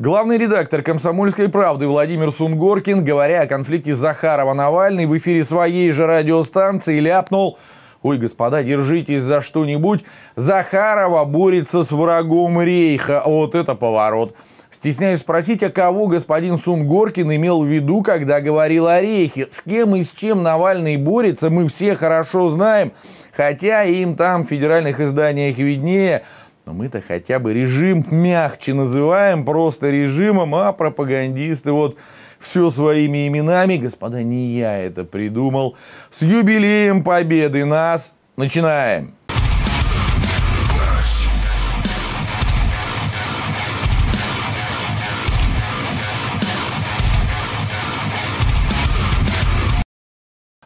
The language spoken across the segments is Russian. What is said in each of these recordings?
Главный редактор «Комсомольской правды» Владимир Сунгоркин, говоря о конфликте Захарова-Навальный, в эфире своей же радиостанции ляпнул «Ой, господа, держитесь за что-нибудь, Захарова борется с врагом Рейха». Вот это поворот. Стесняюсь спросить, а кого господин Сунгоркин имел в виду, когда говорил о Рейхе? С кем и с чем Навальный борется, мы все хорошо знаем. Хотя им там в федеральных изданиях виднее – но мы-то хотя бы режим мягче называем, просто режимом, а пропагандисты вот все своими именами, господа, не я это придумал, с юбилеем победы нас начинаем.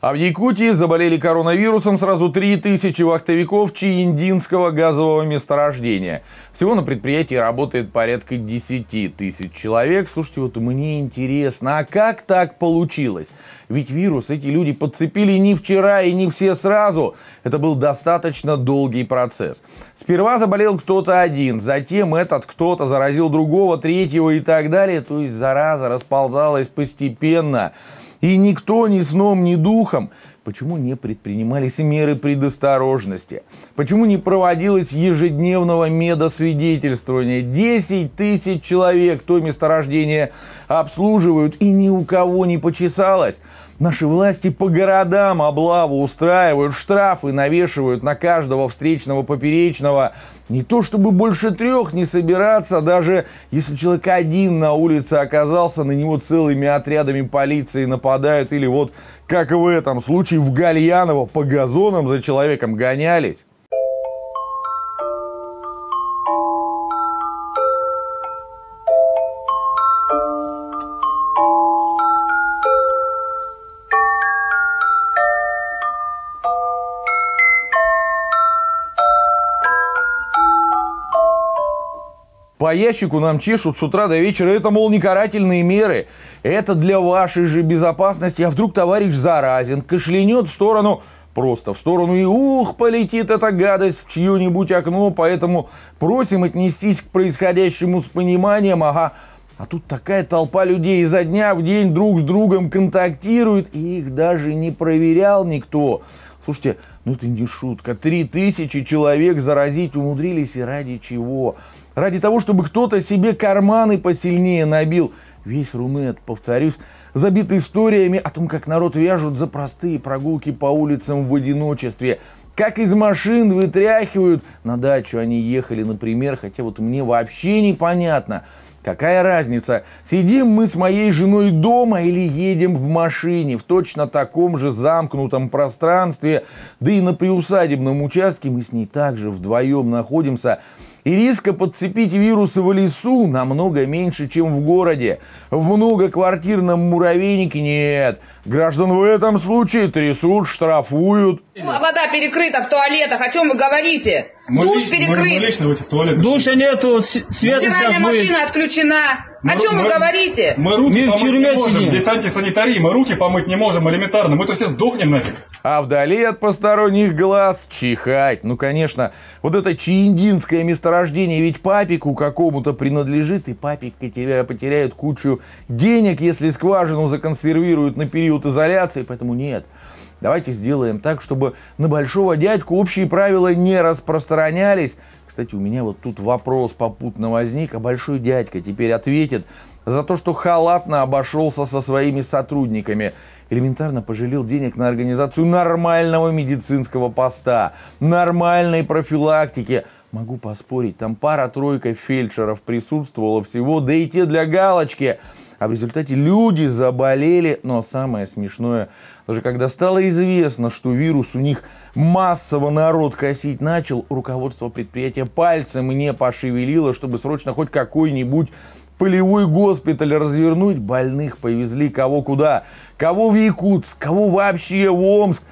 А в Якутии заболели коронавирусом сразу 3000 вахтовиков Чииндинского газового месторождения. Всего на предприятии работает порядка 10 тысяч человек. Слушайте, вот мне интересно, а как так получилось? Ведь вирус эти люди подцепили не вчера и не все сразу. Это был достаточно долгий процесс. Сперва заболел кто-то один, затем этот кто-то заразил другого, третьего и так далее. То есть зараза расползалась постепенно. И никто ни сном, ни духом. Почему не предпринимались меры предосторожности? Почему не проводилось ежедневного медосвидетельствования? 10 тысяч человек то месторождение обслуживают, и ни у кого не почесалось. Наши власти по городам облаву устраивают, штрафы навешивают на каждого встречного поперечного. Не то чтобы больше трех не собираться, даже если человек один на улице оказался, на него целыми отрядами полиции нападают. Или вот, как в этом случае, в Гальяново по газонам за человеком гонялись. По ящику нам чешут с утра до вечера. Это, мол, не карательные меры. Это для вашей же безопасности. А вдруг товарищ заразен, кашлянет в сторону просто в сторону и ух, полетит эта гадость в чье-нибудь окно, поэтому просим отнестись к происходящему с пониманием, ага, а тут такая толпа людей изо дня в день друг с другом контактирует, и их даже не проверял никто. Слушайте, ну это не шутка, три тысячи человек заразить умудрились и ради чего? ради того, чтобы кто-то себе карманы посильнее набил. Весь Рунет, повторюсь, забит историями о том, как народ вяжут за простые прогулки по улицам в одиночестве, как из машин вытряхивают. На дачу они ехали, например, хотя вот мне вообще непонятно, какая разница, сидим мы с моей женой дома или едем в машине в точно таком же замкнутом пространстве, да и на приусадебном участке мы с ней также вдвоем находимся. И риска подцепить вирусы в лесу намного меньше, чем в городе. В многоквартирном муравейнике нет. Граждан в этом случае трясут, штрафуют. Вода перекрыта в туалетах, о чем вы говорите? Мы Душ лично, перекрыт. Мы, мы лично в этих туалетах. Душа нету, света сейчас будет. машина отключена. Мы, О чем мы, вы говорите? Мы руки Мир помыть не можем. Здесь антисанитарии. Мы руки помыть не можем элементарно. Мы то все сдохнем нафиг. А вдали от посторонних глаз чихать. Ну, конечно, вот это чииндинское месторождение ведь папику какому-то принадлежит. И папики тебя потеряют кучу денег, если скважину законсервируют на период изоляции. Поэтому нет. Давайте сделаем так, чтобы на большого дядьку общие правила не распространялись. Кстати, у меня вот тут вопрос попутно возник, а большой дядька теперь ответит за то, что халатно обошелся со своими сотрудниками. Элементарно пожалел денег на организацию нормального медицинского поста, нормальной профилактики – Могу поспорить, там пара-тройка фельдшеров присутствовала всего, да и те для галочки. А в результате люди заболели. Но самое смешное, даже когда стало известно, что вирус у них массово народ косить начал, руководство предприятия пальцем не пошевелило, чтобы срочно хоть какой-нибудь полевой госпиталь развернуть. Больных повезли кого куда. Кого в Якутск, кого вообще в Омск.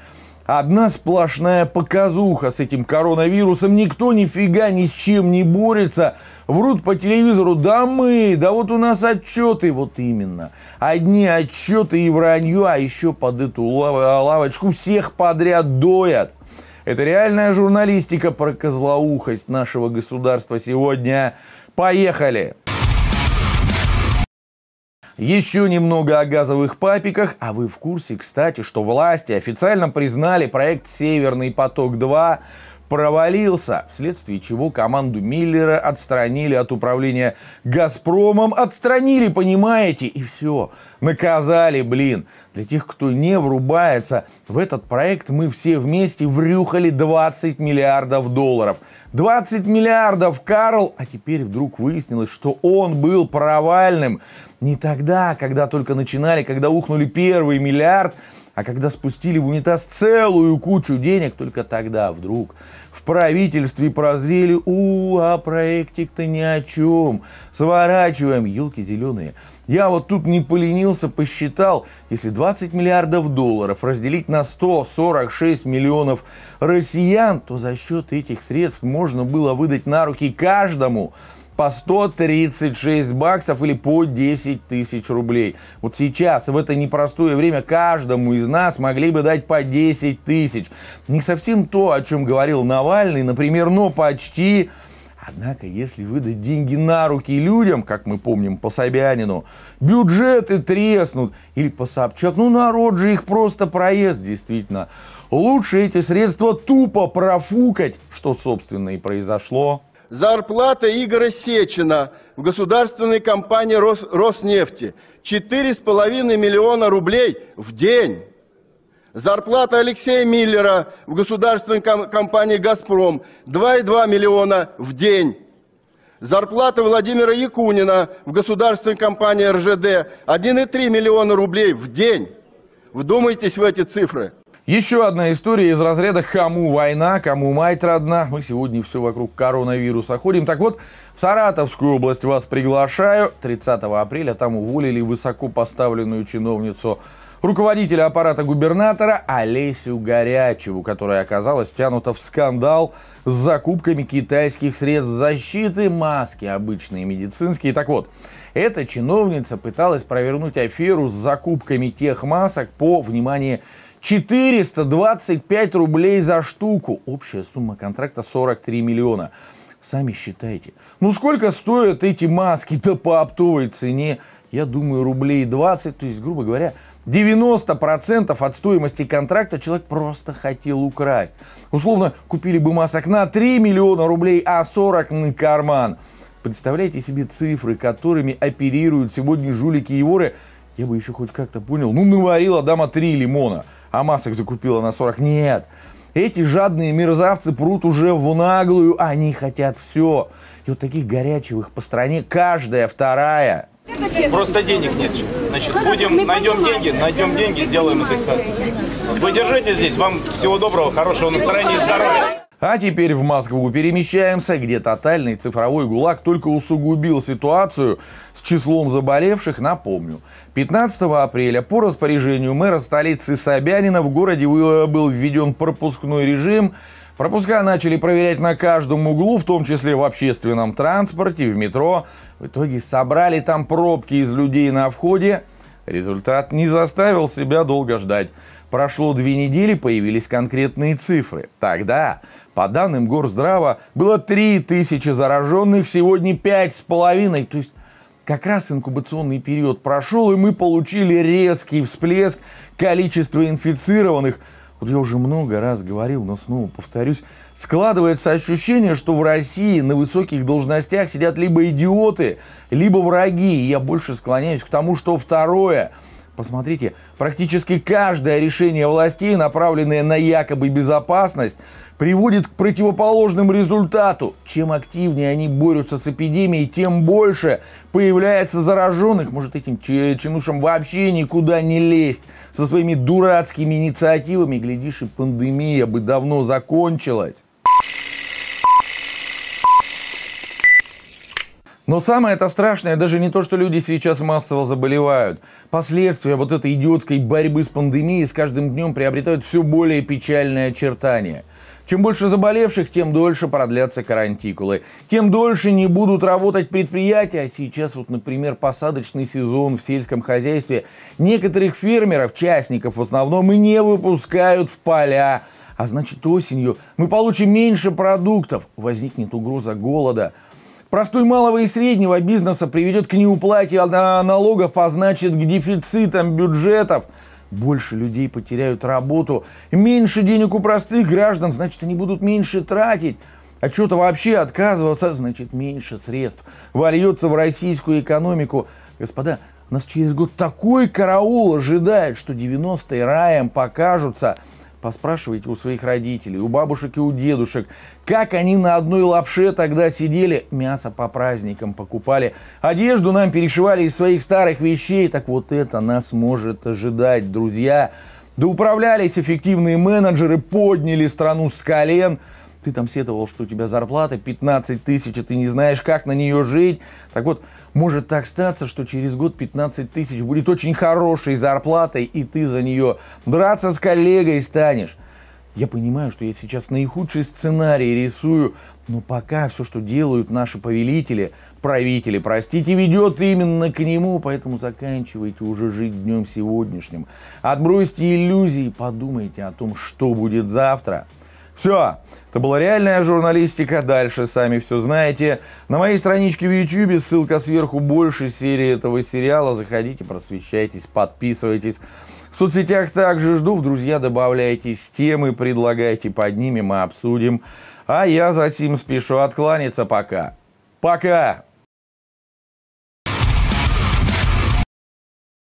Одна сплошная показуха с этим коронавирусом. Никто нифига ни с чем не борется. Врут по телевизору, да мы, да вот у нас отчеты, вот именно. Одни отчеты и вранье, а еще под эту лавочку всех подряд доят. Это реальная журналистика про козлоухость нашего государства сегодня. Поехали! Еще немного о газовых папиках, а вы в курсе, кстати, что власти официально признали проект «Северный поток-2» провалился, вследствие чего команду Миллера отстранили от управления «Газпромом», отстранили, понимаете, и все, наказали, блин. Для тех, кто не врубается, в этот проект мы все вместе врюхали 20 миллиардов долларов. 20 миллиардов, Карл, а теперь вдруг выяснилось, что он был провальным. Не тогда, когда только начинали, когда ухнули первый миллиард, а когда спустили в унитаз целую кучу денег, только тогда вдруг в правительстве прозрели, у, а проектик-то ни о чем, сворачиваем, елки зеленые. Я вот тут не поленился, посчитал, если 20 миллиардов долларов разделить на 146 миллионов россиян, то за счет этих средств можно было выдать на руки каждому по 136 баксов или по 10 тысяч рублей. Вот сейчас, в это непростое время, каждому из нас могли бы дать по 10 тысяч. Не совсем то, о чем говорил Навальный, например, но почти... Однако, если выдать деньги на руки людям, как мы помним по Собянину, бюджеты треснут. Или по Собчак, ну народ же их просто проезд, действительно. Лучше эти средства тупо профукать, что, собственно, и произошло Зарплата Игоря Сечина в государственной компании Рос, Роснефти 4,5 миллиона рублей в день. Зарплата Алексея Миллера в государственной компании «Газпром» 2,2 миллиона в день. Зарплата Владимира Якунина в государственной компании РЖД 1,3 миллиона рублей в день. Вдумайтесь в эти цифры. Еще одна история из разряда «Кому война, кому мать родна». Мы сегодня все вокруг коронавируса ходим. Так вот, в Саратовскую область вас приглашаю. 30 апреля там уволили высоко поставленную чиновницу руководителя аппарата губернатора Олесю Горячеву, которая оказалась втянута в скандал с закупками китайских средств защиты, маски обычные медицинские. Так вот, эта чиновница пыталась провернуть аферу с закупками тех масок по, внимание, 425 рублей за штуку. Общая сумма контракта 43 миллиона. Сами считайте. Ну сколько стоят эти маски-то по оптовой цене? Я думаю, рублей 20, то есть, грубо говоря, 90% от стоимости контракта человек просто хотел украсть. Условно, купили бы масок на 3 миллиона рублей, а 40 на карман. Представляете себе цифры, которыми оперируют сегодня жулики и воры? Я бы еще хоть как-то понял. Ну, наварила дама 3 лимона – а масок закупила на 40. Нет. Эти жадные мерзавцы прут уже в наглую, они хотят все. И вот таких горячевых по стране каждая вторая. Просто денег нет. Значит, будем, найдем деньги, найдем деньги, сделаем индексацию. Вы держитесь здесь, вам всего доброго, хорошего настроения и здоровья. А теперь в Москву перемещаемся, где тотальный цифровой ГУЛАГ только усугубил ситуацию числом заболевших, напомню. 15 апреля по распоряжению мэра столицы Собянина в городе был введен пропускной режим. Пропуска начали проверять на каждом углу, в том числе в общественном транспорте, в метро. В итоге собрали там пробки из людей на входе. Результат не заставил себя долго ждать. Прошло две недели, появились конкретные цифры. Тогда, по данным Горздрава, было 3000 зараженных, сегодня 5,5, то есть как раз инкубационный период прошел, и мы получили резкий всплеск количества инфицированных. Вот я уже много раз говорил, но снова повторюсь, складывается ощущение, что в России на высоких должностях сидят либо идиоты, либо враги. И я больше склоняюсь к тому, что второе – Посмотрите, практически каждое решение властей, направленное на якобы безопасность, приводит к противоположным результату. Чем активнее они борются с эпидемией, тем больше появляется зараженных. Может, этим чинушам вообще никуда не лезть со своими дурацкими инициативами. Глядишь, и пандемия бы давно закончилась. Но самое это страшное даже не то, что люди сейчас массово заболевают. Последствия вот этой идиотской борьбы с пандемией с каждым днем приобретают все более печальные очертания. Чем больше заболевших, тем дольше продлятся карантикулы. Тем дольше не будут работать предприятия. А сейчас вот, например, посадочный сезон в сельском хозяйстве. Некоторых фермеров, частников в основном, и не выпускают в поля. А значит, осенью мы получим меньше продуктов. Возникнет угроза голода – простой малого и среднего бизнеса приведет к неуплате а, налогов, а значит к дефицитам бюджетов. Больше людей потеряют работу, меньше денег у простых граждан, значит они будут меньше тратить. А что-то вообще отказываться, значит меньше средств. Вольется в российскую экономику. Господа, нас через год такой караул ожидает, что 90-е раем покажутся. Поспрашивайте у своих родителей, у бабушек и у дедушек, как они на одной лапше тогда сидели, мясо по праздникам покупали, одежду нам перешивали из своих старых вещей. Так вот это нас может ожидать, друзья. Да управлялись эффективные менеджеры, подняли страну с колен – ты там сетовал, что у тебя зарплата 15 тысяч, и ты не знаешь, как на нее жить. Так вот, может так статься, что через год 15 тысяч будет очень хорошей зарплатой, и ты за нее драться с коллегой станешь. Я понимаю, что я сейчас наихудший сценарий рисую, но пока все, что делают наши повелители, правители, простите, ведет именно к нему, поэтому заканчивайте уже жить днем сегодняшним. Отбросьте иллюзии, подумайте о том, что будет завтра – все, это была реальная журналистика, дальше сами все знаете. На моей страничке в YouTube ссылка сверху больше серии этого сериала. Заходите, просвещайтесь, подписывайтесь. В соцсетях также жду, в друзья добавляйтесь, темы предлагайте, под ними мы обсудим. А я за сим спешу откланяться пока. Пока!